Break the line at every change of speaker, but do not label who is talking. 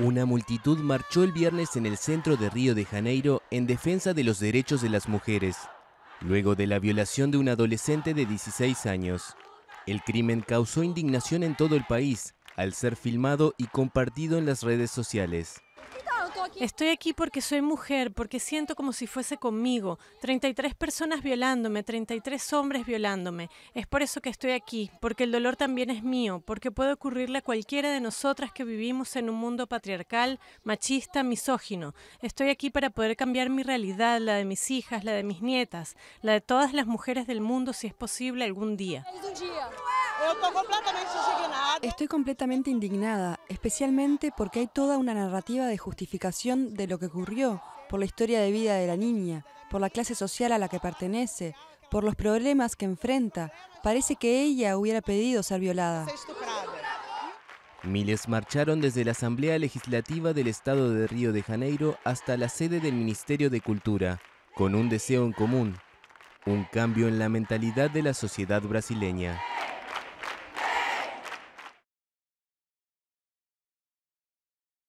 Una multitud marchó el viernes en el centro de Río de Janeiro en defensa de los derechos de las mujeres, luego de la violación de un adolescente de 16 años. El crimen causó indignación en todo el país al ser filmado y compartido en las redes sociales.
Estoy aquí porque soy mujer, porque siento como si fuese conmigo. 33 personas violándome, 33 hombres violándome. Es por eso que estoy aquí, porque el dolor también es mío, porque puede ocurrirle a cualquiera de nosotras que vivimos en un mundo patriarcal, machista, misógino. Estoy aquí para poder cambiar mi realidad, la de mis hijas, la de mis nietas, la de todas las mujeres del mundo si es posible algún día.
Estoy completamente indignada, especialmente porque hay toda una narrativa de justificación de lo que ocurrió, por la historia de vida de la niña, por la clase social a la que pertenece, por los problemas que enfrenta. Parece que ella hubiera pedido ser violada.
Miles marcharon desde la Asamblea Legislativa del Estado de Río de Janeiro hasta la sede del Ministerio de Cultura, con un deseo en común, un cambio en la mentalidad de la sociedad brasileña.